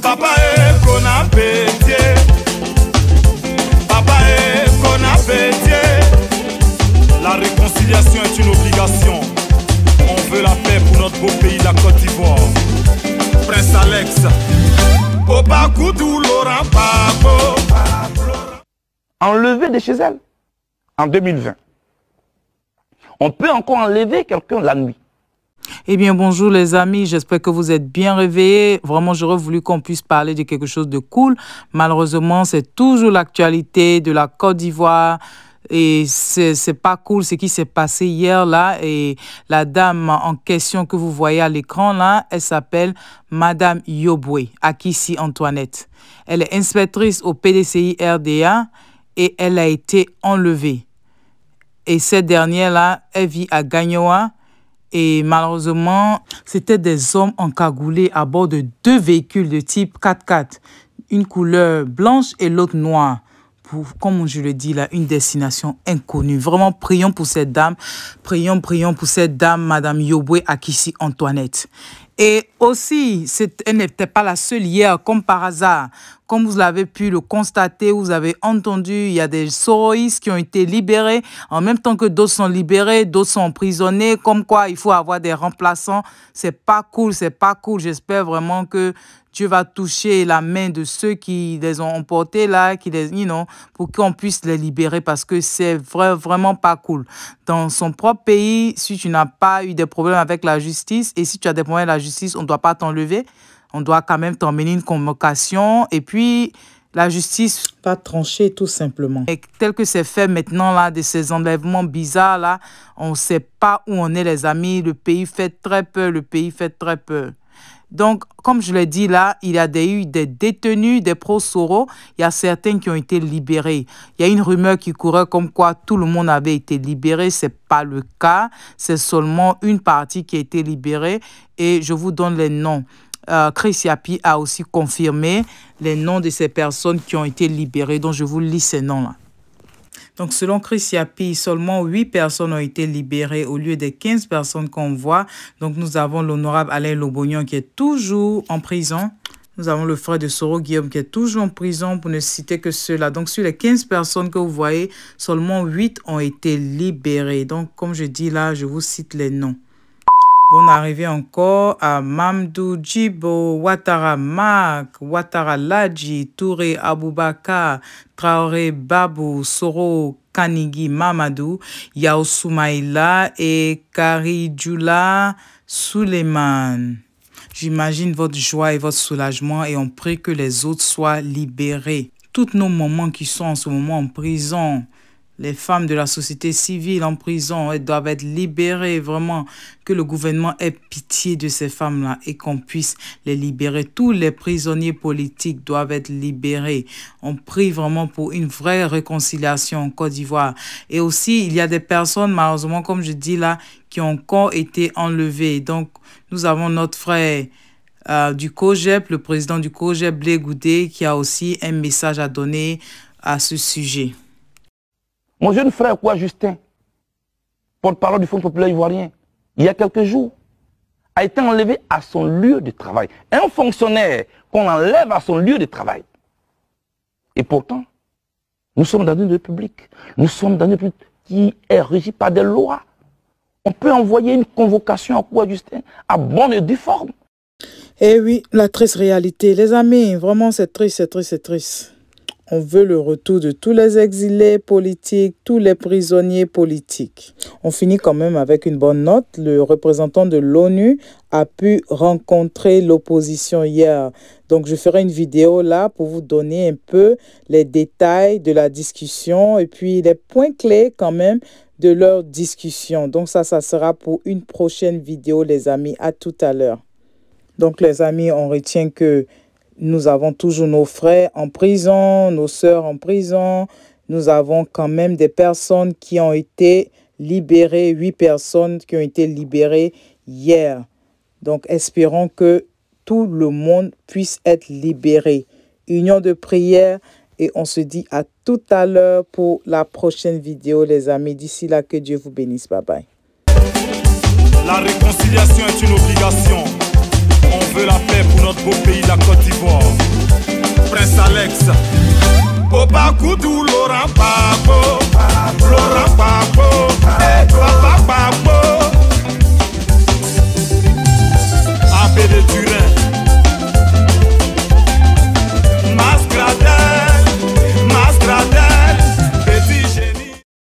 papa qu'on a papa qu'on la réconciliation est une obligation on veut la paix pour notre beau pays la Côte d'Ivoire Prince Alex Opa enlevé de chez elle en 2020 on peut encore enlever quelqu'un la nuit eh bien, bonjour les amis, j'espère que vous êtes bien réveillés. Vraiment, j'aurais voulu qu'on puisse parler de quelque chose de cool. Malheureusement, c'est toujours l'actualité de la Côte d'Ivoire. Et c'est pas cool ce qui s'est passé hier là. Et la dame en question que vous voyez à l'écran là, elle s'appelle Madame Yobwe, Akissi Antoinette. Elle est inspectrice au PDCI RDA et elle a été enlevée. Et cette dernière là, elle vit à Gagnoa et malheureusement, c'était des hommes encagoulés à bord de deux véhicules de type 4x4, une couleur blanche et l'autre noire. Pour, comme je le dis là, une destination inconnue. Vraiment, prions pour cette dame. Prions, prions pour cette dame, Madame Yobwe Akissi Antoinette. Et aussi, elle n'était pas la seule hier, comme par hasard. Comme vous l'avez pu le constater, vous avez entendu, il y a des Soroïs qui ont été libérés en même temps que d'autres sont libérés, d'autres sont emprisonnés. Comme quoi, il faut avoir des remplaçants. C'est pas cool, c'est pas cool. J'espère vraiment que Dieu va toucher la main de ceux qui les ont emportés là, qui les, you know, pour qu'on puisse les libérer parce que c'est vrai, vraiment pas cool. Dans son propre pays, si tu n'as pas eu des problèmes avec la justice et si tu as des problèmes avec la justice, on ne doit pas t'enlever on doit quand même terminer une convocation. Et puis, la justice... Pas trancher, tout simplement. Et tel que c'est fait maintenant, là, de ces enlèvements bizarres, là, on ne sait pas où on est, les amis. Le pays fait très peu, le pays fait très peu. Donc, comme je l'ai dit là, il y a des, eu des détenus, des pro Il y a certains qui ont été libérés. Il y a une rumeur qui courait comme quoi tout le monde avait été libéré. Ce n'est pas le cas. C'est seulement une partie qui a été libérée. Et je vous donne les noms. Euh, Chris Yapi a aussi confirmé les noms de ces personnes qui ont été libérées, dont je vous lis ces noms-là. Donc, selon Chris Yapi, seulement 8 personnes ont été libérées au lieu des 15 personnes qu'on voit. Donc, nous avons l'honorable Alain Lobognon qui est toujours en prison. Nous avons le frère de Soro Guillaume qui est toujours en prison pour ne citer que ceux-là. Donc, sur les 15 personnes que vous voyez, seulement 8 ont été libérées. Donc, comme je dis là, je vous cite les noms. On arrive encore à Mamdou Djibo, Ouattara Watara Ouattara Ladji, Touré Aboubaka, Traoré Babou, Soro Kanigi Mamadou, Yao Soumaïla et Karidjula Suleiman. J'imagine votre joie et votre soulagement et on prie que les autres soient libérés. Tous nos moments qui sont en ce moment en prison, les femmes de la société civile en prison doivent être libérées vraiment. Que le gouvernement ait pitié de ces femmes-là et qu'on puisse les libérer. Tous les prisonniers politiques doivent être libérés. On prie vraiment pour une vraie réconciliation en Côte d'Ivoire. Et aussi, il y a des personnes, malheureusement, comme je dis là, qui ont encore été enlevées. Donc, nous avons notre frère. Euh, du COGEP, le président du COGEP, Blé qui a aussi un message à donner à ce sujet. Mon jeune frère quoi, Justin, porte-parole du Fonds populaire ivoirien, il y a quelques jours, a été enlevé à son lieu de travail. Un fonctionnaire qu'on enlève à son lieu de travail. Et pourtant, nous sommes dans une république. Nous sommes dans une république qui est régie par des lois. On peut envoyer une convocation à quoi, Justin À bonne et due forme. Eh oui, la triste réalité. Les amis, vraiment, c'est triste, c'est triste, c'est triste. On veut le retour de tous les exilés politiques, tous les prisonniers politiques. On finit quand même avec une bonne note. Le représentant de l'ONU a pu rencontrer l'opposition hier. Donc je ferai une vidéo là pour vous donner un peu les détails de la discussion et puis les points clés quand même de leur discussion. Donc ça, ça sera pour une prochaine vidéo les amis. À tout à l'heure. Donc les amis, on retient que nous avons toujours nos frères en prison, nos sœurs en prison. Nous avons quand même des personnes qui ont été libérées, huit personnes qui ont été libérées hier. Donc espérons que tout le monde puisse être libéré. Union de prière et on se dit à tout à l'heure pour la prochaine vidéo les amis. D'ici là, que Dieu vous bénisse. Bye bye. La réconciliation est une obligation veut la paix pour notre beau pays, la Côte d'Ivoire. Prince Alex. Obakou, Laurent Papo, Laurent Papo, hey.